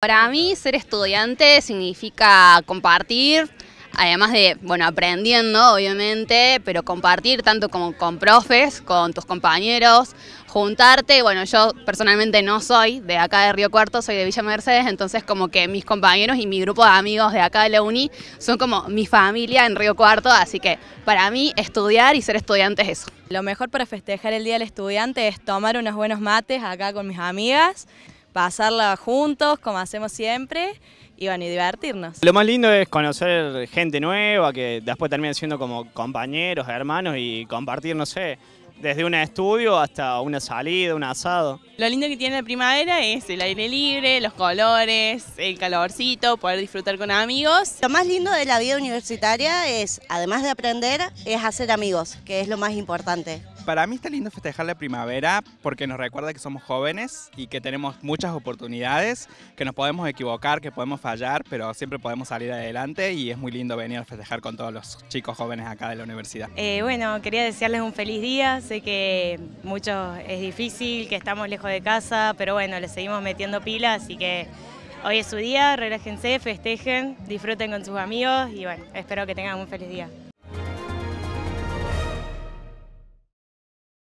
Para mí ser estudiante significa compartir, además de, bueno, aprendiendo obviamente, pero compartir tanto como con profes, con tus compañeros, juntarte, bueno, yo personalmente no soy de acá de Río Cuarto, soy de Villa Mercedes, entonces como que mis compañeros y mi grupo de amigos de acá de la UNI son como mi familia en Río Cuarto, así que para mí estudiar y ser estudiante es eso. Lo mejor para festejar el Día del Estudiante es tomar unos buenos mates acá con mis amigas, pasarla juntos como hacemos siempre y bueno, y divertirnos. Lo más lindo es conocer gente nueva que después terminan siendo como compañeros, hermanos y compartir, no sé, desde un estudio hasta una salida, un asado. Lo lindo que tiene la primavera es el aire libre, los colores, el calorcito, poder disfrutar con amigos. Lo más lindo de la vida universitaria es, además de aprender, es hacer amigos, que es lo más importante para mí está lindo festejar la primavera porque nos recuerda que somos jóvenes y que tenemos muchas oportunidades, que nos podemos equivocar, que podemos fallar, pero siempre podemos salir adelante y es muy lindo venir a festejar con todos los chicos jóvenes acá de la universidad. Eh, bueno, quería desearles un feliz día, sé que muchos es difícil, que estamos lejos de casa, pero bueno, les seguimos metiendo pilas, así que... Hoy es su día, relájense, festejen, disfruten con sus amigos y bueno, espero que tengan un feliz día.